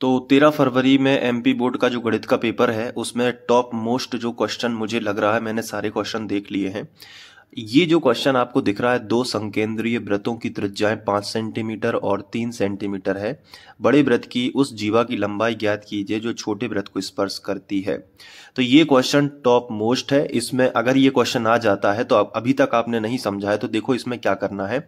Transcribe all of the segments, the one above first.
तो तेरह फरवरी में एमपी बोर्ड का जो गणित का पेपर है उसमें टॉप मोस्ट जो क्वेश्चन मुझे लग रहा है मैंने सारे क्वेश्चन देख लिए हैं ये जो क्वेश्चन आपको दिख रहा है दो संकेंद्रीय व्रतों की त्रिज्याएं पांच सेंटीमीटर और तीन सेंटीमीटर है बड़े व्रत की उस जीवा की लंबाई ज्ञात कीजिए जो छोटे व्रत को स्पर्श करती है तो ये क्वेश्चन टॉप मोस्ट है इसमें अगर ये क्वेश्चन आ जाता है तो अभी तक आपने नहीं समझा है तो देखो इसमें क्या करना है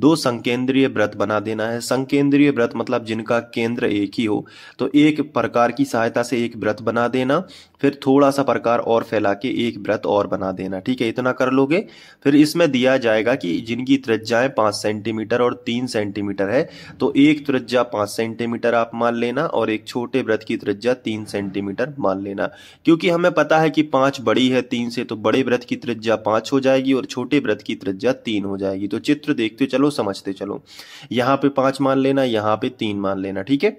दो संकेंद्रीय व्रत बना देना है संकेंद्रीय व्रत मतलब जिनका केंद्र एक ही हो तो एक प्रकार की सहायता से एक व्रत बना देना फिर थोड़ा सा प्रकार और फैला के एक व्रत और बना देना ठीक है इतना कर लोगे फिर इसमें दिया जाएगा कि जिनकी त्रिज्याएं पांच सेंटीमीटर और तीन सेंटीमीटर है तो एक त्रिज्या पांच सेंटीमीटर आप मान लेना और एक छोटे व्रत की त्रिज्या तीन सेंटीमीटर मान लेना क्योंकि हमें पता है कि पांच बड़ी है तीन से तो बड़े व्रत की त्रिज्या पांच हो जाएगी और छोटे व्रत की त्रिज्या तीन हो जाएगी तो चित्र देखते चलो चलो समझते चलो यहाँ पे पांच मान लेना यहाँ पे तीन मान लेना ठीक है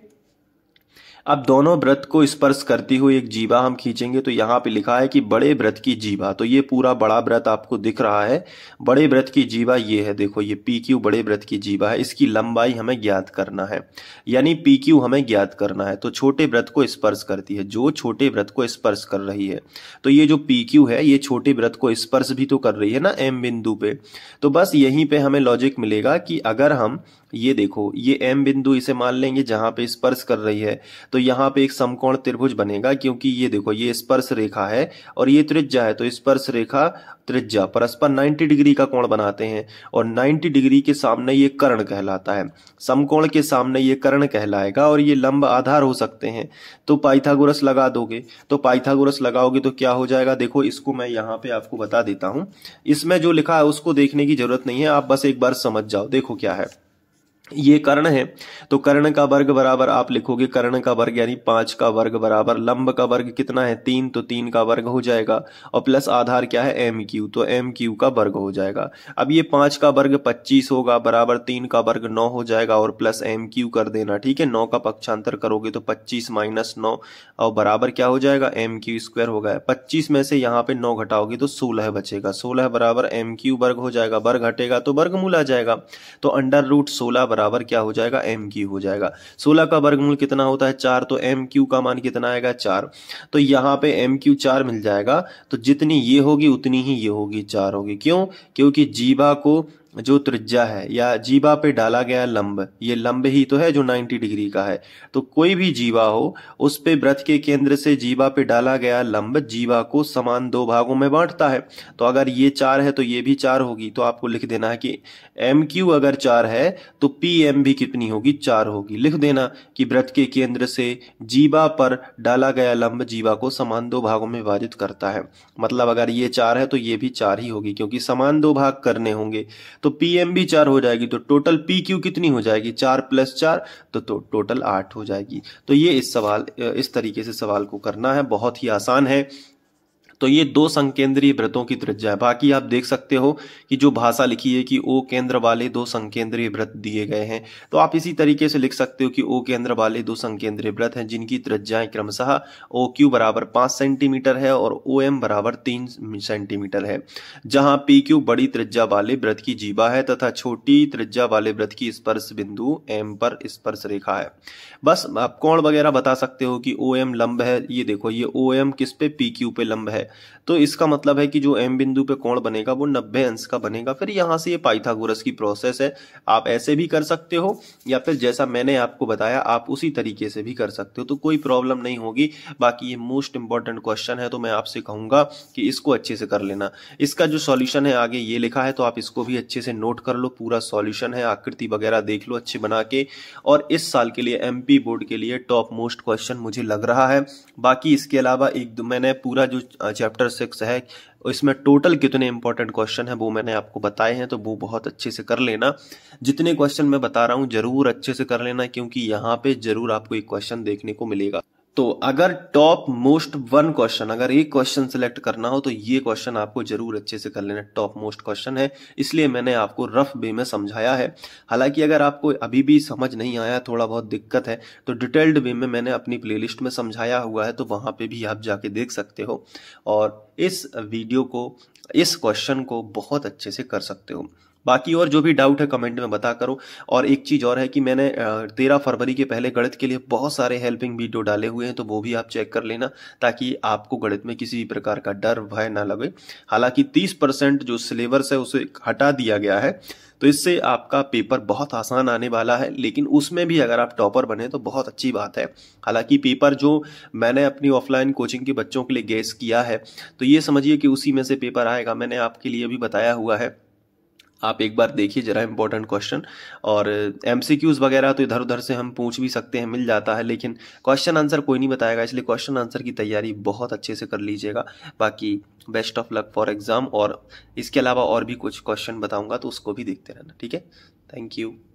अब दोनों व्रत को स्पर्श करती हुई एक जीवा हम खींचेंगे तो यहाँ पे लिखा है कि बड़े व्रत की जीवा तो ये पूरा बड़ा व्रत आपको दिख रहा है बड़े व्रत की जीवा ये है देखो ये पी क्यू बड़े व्रत की जीवा है इसकी लंबाई हमें ज्ञात करना है यानी पी क्यू हमें ज्ञात करना है तो छोटे व्रत को स्पर्श करती है जो छोटे व्रत को स्पर्श कर रही है तो ये जो पी क्यू है ये छोटे व्रत को स्पर्श भी तो कर रही है ना एम बिंदु पे तो बस यहीं पे हमें लॉजिक मिलेगा कि अगर हम ये देखो ये एम बिंदु इसे मान लेंगे जहां पे स्पर्श कर रही है तो यहाँ पे एक समकोण त्रिभुज बनेगा क्योंकि ये देखो ये स्पर्श रेखा है और ये त्रिज्या है तो स्पर्श रेखा त्रिज्या परस्पर 90 डिग्री का कोण बनाते हैं और 90 डिग्री के सामने ये कर्ण कहलाता है समकोण के सामने ये कर्ण कहलाएगा और ये लंब आधार हो सकते हैं तो पाइथागोरस लगा दोगे तो पाइथागोरस लगाओगे तो क्या हो जाएगा देखो इसको मैं यहाँ पे आपको बता देता हूँ इसमें जो लिखा है उसको देखने की जरूरत नहीं है आप बस एक बार समझ जाओ देखो क्या है ये कर्ण है तो कर्ण का वर्ग बराबर आप लिखोगे कर्ण का वर्ग यानी पांच का वर्ग बराबर लंब का वर्ग कितना है तीन तो तीन का वर्ग हो जाएगा और प्लस आधार क्या है एम क्यू तो एम क्यू का वर्ग हो जाएगा अब ये पांच का वर्ग पच्चीस होगा बराबर तीन का वर्ग नौ हो जाएगा और प्लस एम क्यू कर देना ठीक है नौ का पक्षांतर करोगे तो पच्चीस माइनस नौ और बराबर क्या हो जाएगा एम क्यू स्क्वायर हो गया पच्चीस में से यहाँ पे नौ घटाओगे तो सोलह बचेगा सोलह बराबर एम क्यू वर्ग हो जाएगा वर्ग हटेगा तो वर्गमूल आ जाएगा तो अंडर रूट सोलह बराबर क्या हो जाएगा एम क्यू हो जाएगा सोलह का वर्गमूल कितना होता है चार तो एम क्यू का मान कितना आएगा चार तो यहाँ पे एम क्यू चार मिल जाएगा तो जितनी ये होगी उतनी ही ये होगी चार होगी क्यों क्योंकि जीवा को जो त्रिज्या है या जीवा पे डाला गया लंब ये लंब ही तो है जो 90 डिग्री का है तो कोई भी जीवा हो उस पे व्रत के केंद्र से जीवा पे डाला गया लंब जीवा को समान दो भागों में बांटता है तो अगर ये चार है तो ये भी चार होगी तो आपको लिख देना है कि एम क्यू अगर चार है तो पी एम भी कितनी होगी चार होगी लिख देना कि व्रत के केंद्र से जीवा पर डाला गया लंब जीवा को समान दो भागों में विभाजित करता है मतलब अगर ये चार है तो ये भी चार ही होगी क्योंकि समान दो भाग करने होंगे तो पी एम भी चार हो जाएगी तो टोटल पी क्यू कितनी हो जाएगी चार प्लस चार तो, तो टोटल आठ हो जाएगी तो ये इस सवाल इस तरीके से सवाल को करना है बहुत ही आसान है तो ये दो संकेंद्रीय वृत्तों की त्रिज्या है बाकी आप देख सकते हो कि जो भाषा लिखी है कि ओ केंद्र वाले दो संकेंद्रीय व्रत दिए गए हैं तो आप इसी तरीके से लिख सकते हो कि ओ केंद्र वाले दो संकेंद्रीय व्रत हैं जिनकी त्रिज्याएं क्रमशः ओ क्यू बराबर पांच सेंटीमीटर है और ओ एम बराबर तीन सेंटीमीटर है जहां पी क्यू बड़ी त्रिज्या वाले व्रत की जीवा है तथा छोटी त्रिज्या वाले व्रत की स्पर्श बिंदु एम पर स्पर्श रेखा है बस आप कोण वगैरह बता सकते हो कि ओ एम लंब है ये देखो ये ओ एम किस पे पी क्यू पे लंब है तो इसका मतलब है कि जो एम बिंदु पे कोण बनेगा वो नब्बे अंश का बनेगा फिर यहाँ से ये पाइथागोरस की प्रोसेस है आप ऐसे भी कर सकते हो या फिर जैसा मैंने आपको बताया आप उसी तरीके से भी कर सकते हो तो कोई प्रॉब्लम नहीं होगी बाकी ये मोस्ट इंपॉर्टेंट क्वेश्चन है तो मैं आपसे कहूँगा कि इसको अच्छे से कर लेना इसका जो सॉल्यूशन है आगे ये लिखा है तो आप इसको भी अच्छे से नोट कर लो पूरा सॉल्यूशन है आकृति वगैरह देख लो अच्छे बना के और इस साल के लिए एम बोर्ड के लिए टॉप मोस्ट क्वेश्चन मुझे लग रहा है बाकी इसके अलावा एक मैंने पूरा जो चैप्टर सिक्स है इसमें टोटल कितने इंपॉर्टेंट क्वेश्चन है वो मैंने आपको बताए हैं तो वो बहुत अच्छे से कर लेना जितने क्वेश्चन मैं बता रहा हूँ जरूर अच्छे से कर लेना क्योंकि यहाँ पे जरूर आपको एक क्वेश्चन देखने को मिलेगा तो अगर टॉप मोस्ट वन क्वेश्चन अगर एक क्वेश्चन सिलेक्ट करना हो तो ये क्वेश्चन आपको जरूर अच्छे से कर लेना टॉप मोस्ट क्वेश्चन है इसलिए मैंने आपको रफ वे में समझाया है हालांकि अगर आपको अभी भी समझ नहीं आया थोड़ा बहुत दिक्कत है तो डिटेल्ड वे में मैंने अपनी प्लेलिस्ट में समझाया हुआ है तो वहां पर भी आप जाके देख सकते हो और इस वीडियो को इस क्वेश्चन को बहुत अच्छे से कर सकते हो बाकी और जो भी डाउट है कमेंट में बता करो और एक चीज़ और है कि मैंने तेरह फरवरी के पहले गणित के लिए बहुत सारे हेल्पिंग वीडियो डाले हुए हैं तो वो भी आप चेक कर लेना ताकि आपको गणित में किसी भी प्रकार का डर भय ना लगे हालांकि तीस परसेंट जो सिलेबस है उसे हटा दिया गया है तो इससे आपका पेपर बहुत आसान आने वाला है लेकिन उसमें भी अगर आप टॉपर बने तो बहुत अच्छी बात है हालांकि पेपर जो मैंने अपनी ऑफलाइन कोचिंग के बच्चों के लिए गैस किया है तो ये समझिए कि उसी में से पेपर आएगा मैंने आपके लिए भी बताया हुआ है आप एक बार देखिए जरा इंपॉर्टेंट क्वेश्चन और एम वगैरह तो इधर उधर से हम पूछ भी सकते हैं मिल जाता है लेकिन क्वेश्चन आंसर कोई नहीं बताएगा इसलिए क्वेश्चन आंसर की तैयारी बहुत अच्छे से कर लीजिएगा बाकी best of luck for exam और इसके अलावा और भी कुछ क्वेश्चन बताऊँगा तो उसको भी देखते रहना ठीक है थैंक यू